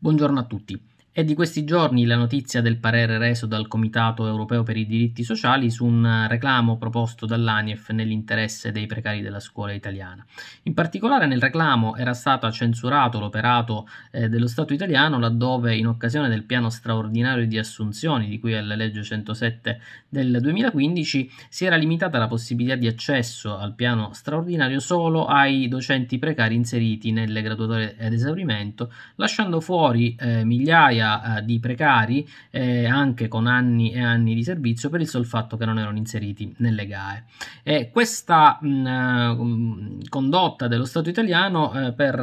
Buongiorno a tutti. È di questi giorni la notizia del parere reso dal Comitato europeo per i diritti sociali su un eh, reclamo proposto dall'ANIEF nell'interesse dei precari della scuola italiana. In particolare nel reclamo era stato censurato l'operato eh, dello Stato italiano laddove in occasione del piano straordinario di assunzioni di cui è la legge 107 del 2015 si era limitata la possibilità di accesso al piano straordinario solo ai docenti precari inseriti nelle graduatorie ad esaurimento, lasciando fuori eh, migliaia eh, di precari, eh, anche con anni e anni di servizio, per il sol fatto che non erano inseriti nelle gare. E questa mh, mm, eh, mm, condotta dello Stato italiano eh, per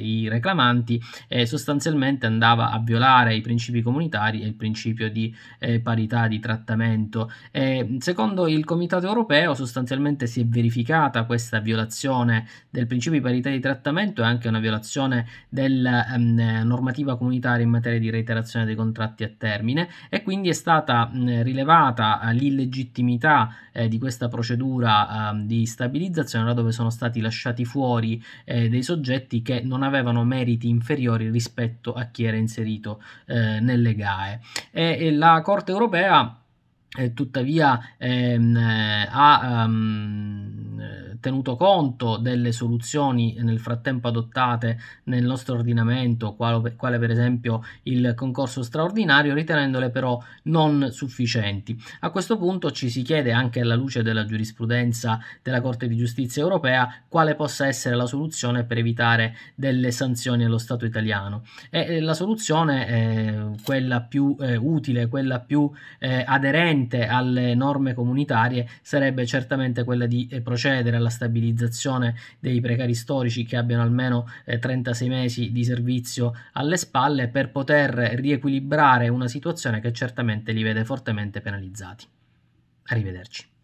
i reclamanti sostanzialmente andava a violare i principi comunitari e il principio di parità di trattamento. secondo il Comitato europeo sostanzialmente si è verificata questa violazione del principio di parità di trattamento e anche una violazione della um, mm, normativa comunitaria in materia carattere di reiterazione dei contratti a termine e quindi è stata rilevata eh, l'illegittimità eh, di questa procedura ehm, di stabilizzazione laddove sono stati lasciati fuori eh, dei soggetti che non avevano meriti inferiori rispetto a chi era inserito nelle GAE. E, la Corte europea tuttavia ehm, ha... Um, tenuto conto delle soluzioni nel frattempo adottate nel nostro ordinamento, quale, per esempio il concorso straordinario, ritenendole però non sufficienti. A questo punto ci si chiede, anche alla luce della giurisprudenza della Corte di Giustizia europea, quale possa essere la soluzione per evitare delle sanzioni allo Stato italiano. E la soluzione, è quella più eh, utile, quella più eh, aderente alle norme comunitarie, sarebbe certamente quella di eh, procedere alla la stabilizzazione dei precari storici che abbiano almeno 36 eh, mesi di servizio alle spalle per poter riequilibrare una situazione che certamente li vede fortemente penalizzati. Arrivederci.